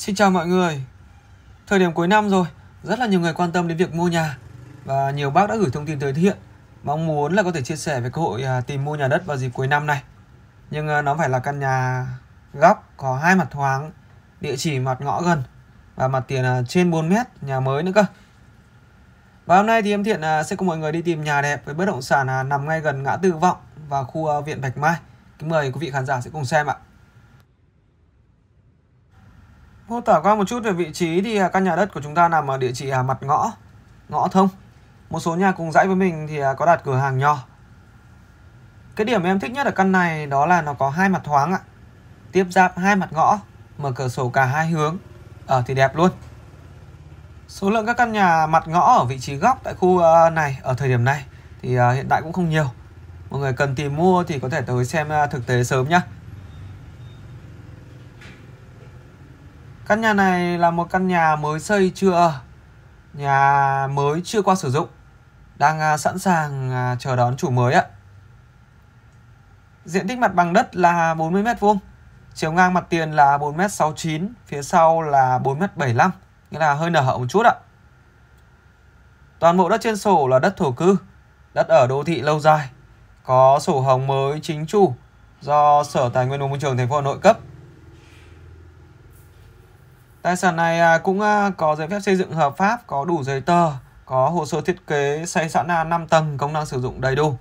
Xin chào mọi người. Thời điểm cuối năm rồi, rất là nhiều người quan tâm đến việc mua nhà và nhiều bác đã gửi thông tin tới thiện mong muốn là có thể chia sẻ về cơ hội à, tìm mua nhà đất vào dịp cuối năm này. Nhưng à, nó phải là căn nhà góc có hai mặt thoáng, địa chỉ mặt ngõ gần và mặt tiền à, trên 4 mét, nhà mới nữa cơ. Và hôm nay thì em Thiện sẽ cùng mọi người đi tìm nhà đẹp với bất động sản nằm ngay gần ngã tư Vọng và khu Viện Bạch Mai. Kính mời quý vị khán giả sẽ cùng xem ạ mô tả qua một chút về vị trí thì à, căn nhà đất của chúng ta nằm ở địa chỉ à, mặt ngõ ngõ thông một số nhà cùng dãy với mình thì à, có đặt cửa hàng nhỏ cái điểm em thích nhất ở căn này đó là nó có hai mặt thoáng ạ tiếp giáp hai mặt ngõ mở cửa sổ cả hai hướng ở thì đẹp luôn số lượng các căn nhà mặt ngõ ở vị trí góc tại khu này ở thời điểm này thì hiện tại cũng không nhiều mọi người cần tìm mua thì có thể tới xem thực tế sớm nhé Căn nhà này là một căn nhà mới xây chưa Nhà mới chưa qua sử dụng Đang à, sẵn sàng à, chờ đón chủ mới ạ Diện tích mặt bằng đất là 40m2 Chiều ngang mặt tiền là 4m69 Phía sau là 4m75 Nghĩa là hơi nở hậu một chút ạ Toàn bộ đất trên sổ là đất thổ cư Đất ở đô thị lâu dài Có sổ hồng mới chính chủ Do Sở Tài nguyên và Môi trường thành phố Hà Nội cấp Tài sản này à, cũng à, có giấy phép xây dựng hợp pháp, có đủ giấy tờ, có hồ sơ thiết kế xây sẵn 5 tầng công năng sử dụng đầy đủ.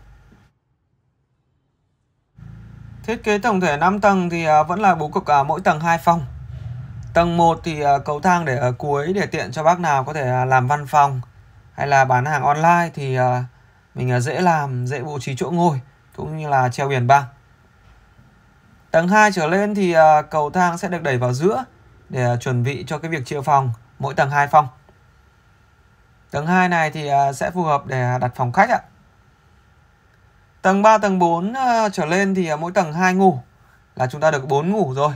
Thiết kế tổng thể 5 tầng thì à, vẫn là bố cục mỗi tầng 2 phòng. Tầng 1 thì cầu thang để ở cuối để tiện cho bác nào có thể làm văn phòng hay là bán hàng online thì mình dễ làm, dễ bố trí chỗ ngồi cũng như là treo biển băng. Tầng 2 trở lên thì cầu thang sẽ được đẩy vào giữa để ờ, chuẩn bị cho cái việc chia phòng mỗi tầng 2 phòng. Tầng 2 này thì ờ, sẽ phù hợp để ờ, đặt phòng khách ạ. Tầng 3, tầng 4 trở lên thì mỗi tầng 2 ngủ là chúng ta được 4 ngủ rồi.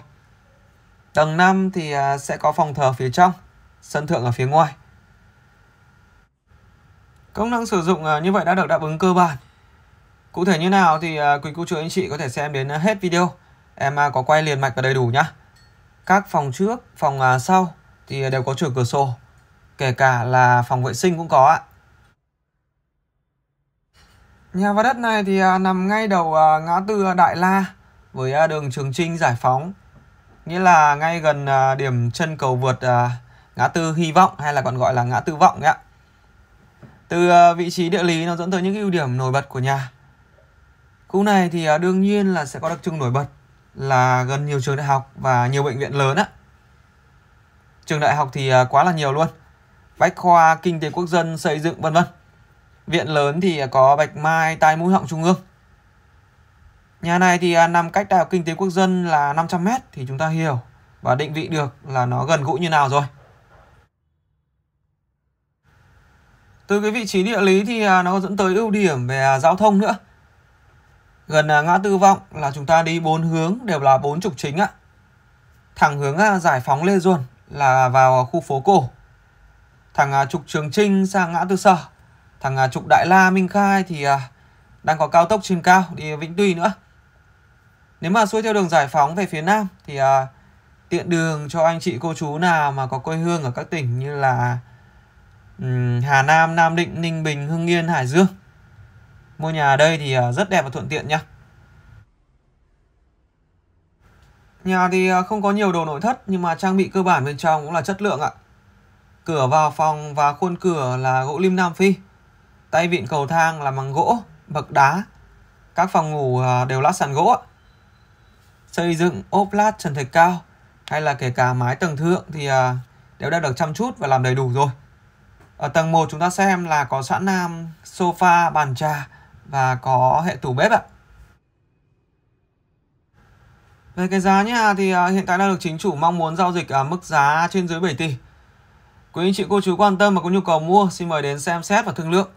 Tầng 5 thì sẽ có phòng thờ phía trong, sân thượng ở phía ngoài. Công năng sử dụng như vậy đã được đáp ứng cơ bản. Cụ thể như nào thì quý cô chú anh chị có thể xem đến hết video. Em có quay liền mạch và đầy đủ nhé các phòng trước phòng à, sau thì đều có trường cửa sổ kể cả là phòng vệ sinh cũng có ạ nhà và đất này thì à, nằm ngay đầu à, ngã tư Đại La với đường Trường Trinh Giải Phóng nghĩa là ngay gần điểm chân cầu vượt ngã tư Hy Vọng hay là còn gọi là ngã tư Vọng ấy ạ từ vị trí địa lý nó dẫn tới những ưu điểm nổi bật của nhà khu này thì đương nhiên là sẽ có đặc trưng nổi bật là gần nhiều trường đại học và nhiều bệnh viện lớn á. Trường đại học thì à, quá là nhiều luôn. Bách khoa, kinh tế quốc dân, xây dựng vân vân. Viện lớn thì à, có Bạch Mai, Tai Mũi Họng Trung ương. Nhà này thì à, nằm cách Đại học Kinh tế Quốc dân là 500 m thì chúng ta hiểu và định vị được là nó gần gũi như nào rồi. Từ cái vị trí địa lý thì nó dẫn tới ưu điểm về giao thông nữa. Gần à, ngã tư vọng là chúng ta đi bốn hướng đều là bốn trục chính ạ. Thẳng hướng à, giải phóng Lê Duẩn là vào khu phố cổ. Thẳng à, trục Trường Trinh sang ngã tư sở. Thẳng trục Đại La Minh Khai thì đang có cao tốc trên cao đi Vĩnh Tuy nữa. Nếu mà xuôi theo đường giải phóng về phía Nam thì tiện đường cho anh chị cô chú nào mà có quê hương ở các tỉnh như là Hà Nam, Nam Định, Ninh Bình, Hưng Yên, Hải Dương Mua nhà ở đây thì à, rất đẹp và thuận tiện nhá. Nhà thì à, không có nhiều đồ nội thất nhưng mà trang bị cơ bản bên trong cũng là chất lượng ạ. Cửa vào phòng và khuôn cửa là gỗ lim Nam Phi. Tay vịn cầu thang là bằng gỗ, bậc đá. Các phòng ngủ à, đều lát sàn gỗ Xây dựng ốp lát trần thạch cao hay là kể cả mái tầng thượng thì đều đã được chăm chút và làm đầy đủ rồi. Ở tầng 1 chúng ta xem là có sẵn nam sofa, bàn trà và có hệ tủ bếp ạ. Về cái giá nhá thì à, hiện tại đang được chính chủ mong muốn giao dịch ở à, mức giá trên dưới 7 tỷ. Quý anh chị cô chú quan tâm và có nhu cầu mua xin mời đến xem xét và thương lượng.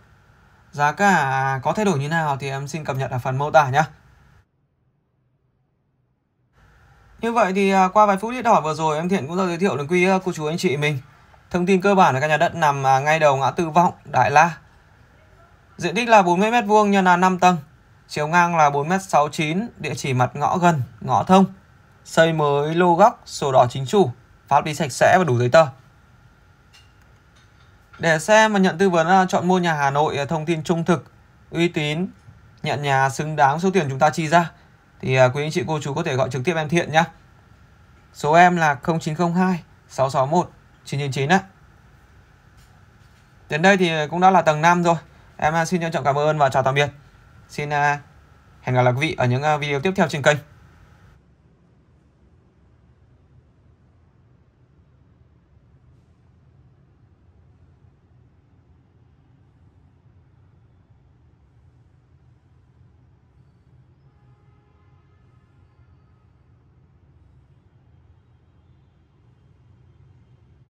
Giá cả có thay đổi như nào thì em xin cập nhật ở phần mô tả nhé. Như vậy thì à, qua vài phút điện hỏi vừa rồi em Thiện cũng đã giới thiệu đến quý cô chú anh chị mình thông tin cơ bản là căn nhà đất nằm ngay đầu ngã tư Vọng, Đại La, Diện tích là 40 m2 nhân là 5 tầng, chiều ngang là 4m69, địa chỉ mặt ngõ gần, ngõ thông. Xây mới lô góc, sổ đỏ chính chủ, pháp lý sạch sẽ và đủ giấy tờ. Để xem và nhận tư vấn ờ, chọn mua nhà Hà Nội ờ, thông tin trung thực, uy tín, nhận nhà xứng đáng số tiền chúng ta chi ra thì ờ, quý anh chị cô chú có thể gọi trực tiếp em Thiện nhé. Số em là 0902 661 999 ạ. Đến đây thì cũng đã là tầng 5 rồi. Em à, xin trân trọng cảm ơn và chào tạm biệt. Xin à, hẹn gặp lại quý vị ở những à, video tiếp theo trên kênh.